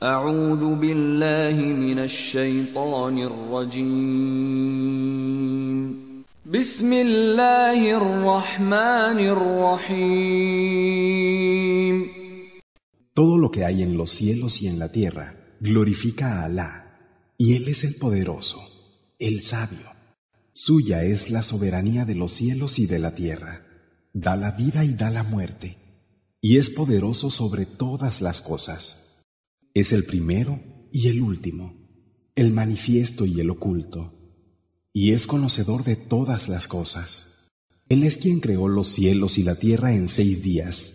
Todo lo que hay en los cielos y en la tierra glorifica a Alá, y Él es el poderoso, el sabio. Suya es la soberanía de los cielos y de la tierra. Da la vida y da la muerte, y es poderoso sobre todas las cosas. Es el primero y el último, el manifiesto y el oculto, y es conocedor de todas las cosas. Él es quien creó los cielos y la tierra en seis días,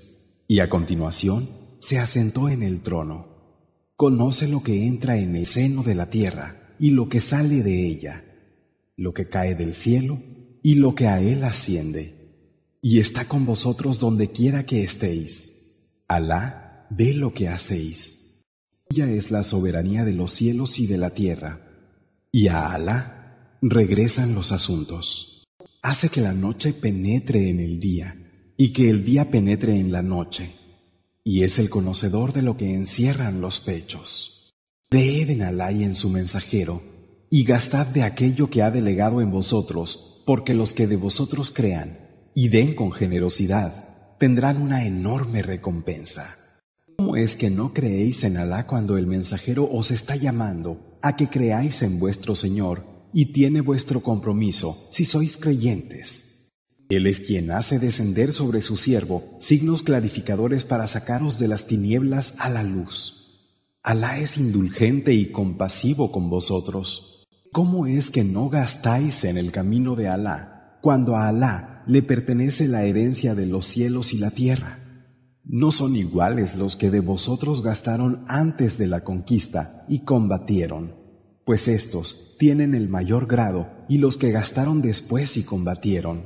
y a continuación se asentó en el trono. Conoce lo que entra en el seno de la tierra y lo que sale de ella, lo que cae del cielo y lo que a él asciende y está con vosotros donde quiera que estéis. Alá ve lo que hacéis es la soberanía de los cielos y de la tierra, y a Alá regresan los asuntos. Hace que la noche penetre en el día, y que el día penetre en la noche, y es el conocedor de lo que encierran los pechos. Creed en Alá y en su mensajero, y gastad de aquello que ha delegado en vosotros, porque los que de vosotros crean y den con generosidad tendrán una enorme recompensa. ¿Cómo es que no creéis en Alá cuando el mensajero os está llamando a que creáis en vuestro Señor y tiene vuestro compromiso si sois creyentes? Él es quien hace descender sobre su siervo signos clarificadores para sacaros de las tinieblas a la luz. Alá es indulgente y compasivo con vosotros. ¿Cómo es que no gastáis en el camino de Alá cuando a Alá le pertenece la herencia de los cielos y la tierra? No son iguales los que de vosotros gastaron antes de la conquista y combatieron, pues estos tienen el mayor grado y los que gastaron después y combatieron.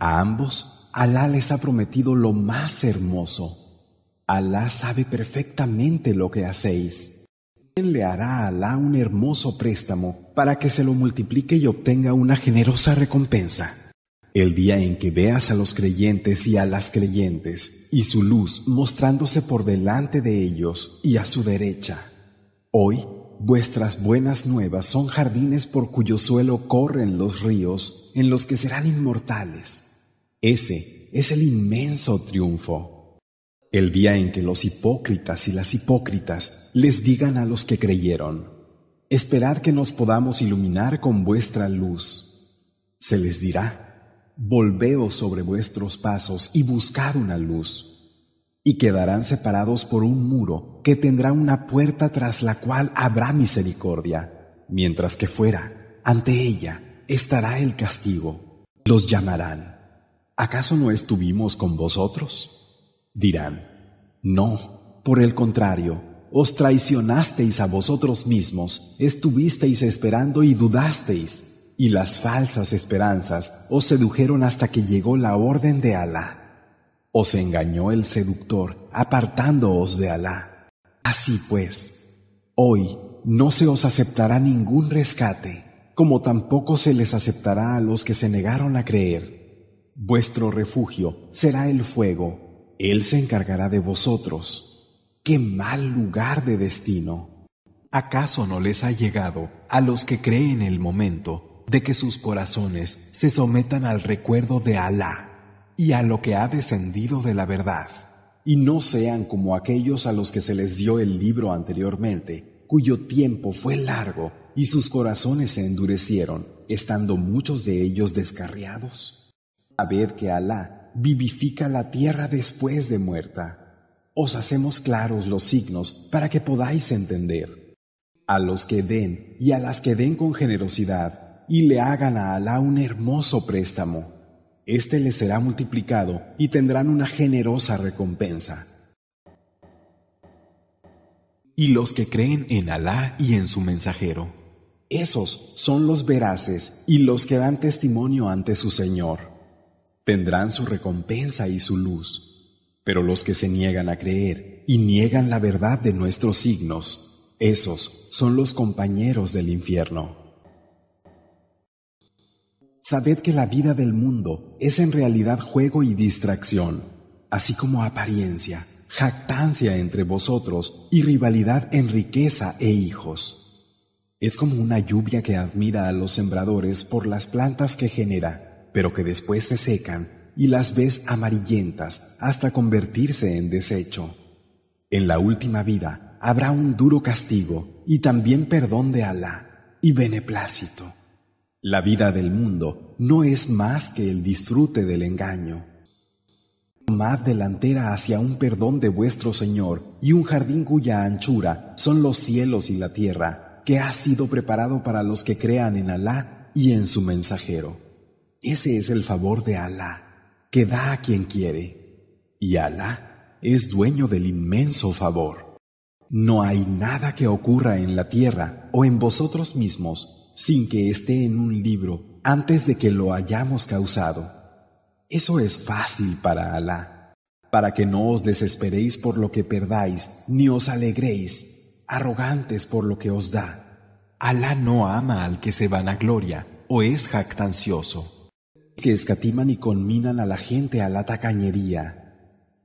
A ambos Alá les ha prometido lo más hermoso. Alá sabe perfectamente lo que hacéis. ¿Quién le hará a Alá un hermoso préstamo para que se lo multiplique y obtenga una generosa recompensa? El día en que veas a los creyentes y a las creyentes, y su luz mostrándose por delante de ellos y a su derecha. Hoy, vuestras buenas nuevas son jardines por cuyo suelo corren los ríos, en los que serán inmortales. Ese es el inmenso triunfo. El día en que los hipócritas y las hipócritas les digan a los que creyeron, esperad que nos podamos iluminar con vuestra luz. Se les dirá, volveos sobre vuestros pasos y buscad una luz, y quedarán separados por un muro que tendrá una puerta tras la cual habrá misericordia, mientras que fuera, ante ella, estará el castigo. Los llamarán. ¿Acaso no estuvimos con vosotros? Dirán, no, por el contrario, os traicionasteis a vosotros mismos, estuvisteis esperando y dudasteis y las falsas esperanzas os sedujeron hasta que llegó la orden de Alá. Os engañó el seductor, apartándoos de Alá. Así pues, hoy no se os aceptará ningún rescate, como tampoco se les aceptará a los que se negaron a creer. Vuestro refugio será el fuego, Él se encargará de vosotros. ¡Qué mal lugar de destino! ¿Acaso no les ha llegado a los que creen el momento de que sus corazones se sometan al recuerdo de Alá y a lo que ha descendido de la verdad, y no sean como aquellos a los que se les dio el libro anteriormente, cuyo tiempo fue largo y sus corazones se endurecieron, estando muchos de ellos descarriados. Sabed que Alá vivifica la tierra después de muerta. Os hacemos claros los signos para que podáis entender. A los que den y a las que den con generosidad, y le hagan a Alá un hermoso préstamo. Este le será multiplicado y tendrán una generosa recompensa. Y los que creen en Alá y en su mensajero, esos son los veraces y los que dan testimonio ante su Señor. Tendrán su recompensa y su luz. Pero los que se niegan a creer y niegan la verdad de nuestros signos, esos son los compañeros del infierno. Sabed que la vida del mundo es en realidad juego y distracción, así como apariencia, jactancia entre vosotros y rivalidad en riqueza e hijos. Es como una lluvia que admira a los sembradores por las plantas que genera, pero que después se secan y las ves amarillentas hasta convertirse en desecho. En la última vida habrá un duro castigo y también perdón de Alá y beneplácito. La vida del mundo no es más que el disfrute del engaño. Tomad delantera hacia un perdón de vuestro Señor y un jardín cuya anchura son los cielos y la tierra, que ha sido preparado para los que crean en Alá y en su mensajero. Ese es el favor de Alá, que da a quien quiere. Y Alá es dueño del inmenso favor. No hay nada que ocurra en la tierra o en vosotros mismos sin que esté en un libro antes de que lo hayamos causado. Eso es fácil para Alá, para que no os desesperéis por lo que perdáis, ni os alegréis, arrogantes por lo que os da. Alá no ama al que se gloria o es jactancioso, que escatiman y conminan a la gente a la tacañería.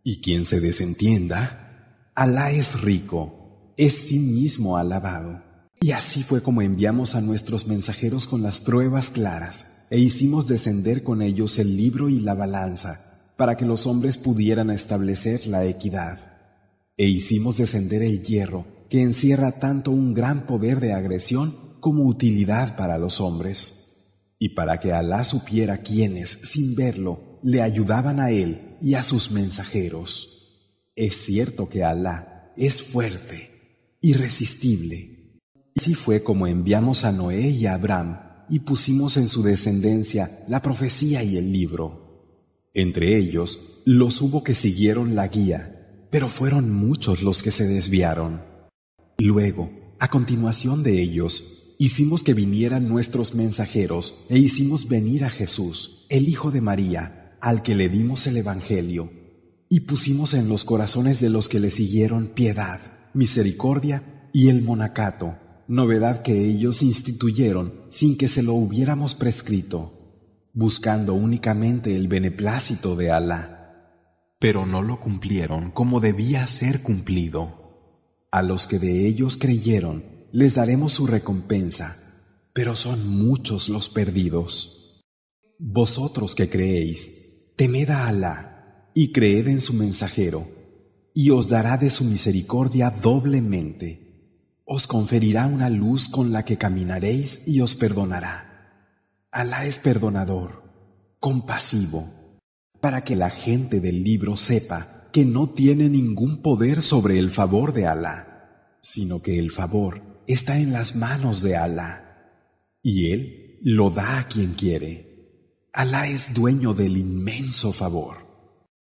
Y quien se desentienda, Alá es rico, es sí mismo alabado. Y así fue como enviamos a nuestros mensajeros con las pruebas claras e hicimos descender con ellos el libro y la balanza para que los hombres pudieran establecer la equidad. E hicimos descender el hierro que encierra tanto un gran poder de agresión como utilidad para los hombres. Y para que Alá supiera quienes, sin verlo, le ayudaban a él y a sus mensajeros. Es cierto que Alá es fuerte, irresistible así fue como enviamos a Noé y a Abraham y pusimos en su descendencia la profecía y el libro. Entre ellos los hubo que siguieron la guía, pero fueron muchos los que se desviaron. Luego, a continuación de ellos, hicimos que vinieran nuestros mensajeros e hicimos venir a Jesús, el Hijo de María, al que le dimos el Evangelio, y pusimos en los corazones de los que le siguieron piedad, misericordia y el monacato novedad que ellos instituyeron sin que se lo hubiéramos prescrito, buscando únicamente el beneplácito de Alá. Pero no lo cumplieron como debía ser cumplido. A los que de ellos creyeron les daremos su recompensa, pero son muchos los perdidos. Vosotros que creéis, temed a Alá y creed en su mensajero, y os dará de su misericordia doblemente os conferirá una luz con la que caminaréis y os perdonará. Alá es perdonador, compasivo, para que la gente del libro sepa que no tiene ningún poder sobre el favor de Alá, sino que el favor está en las manos de Alá, y Él lo da a quien quiere. Alá es dueño del inmenso favor.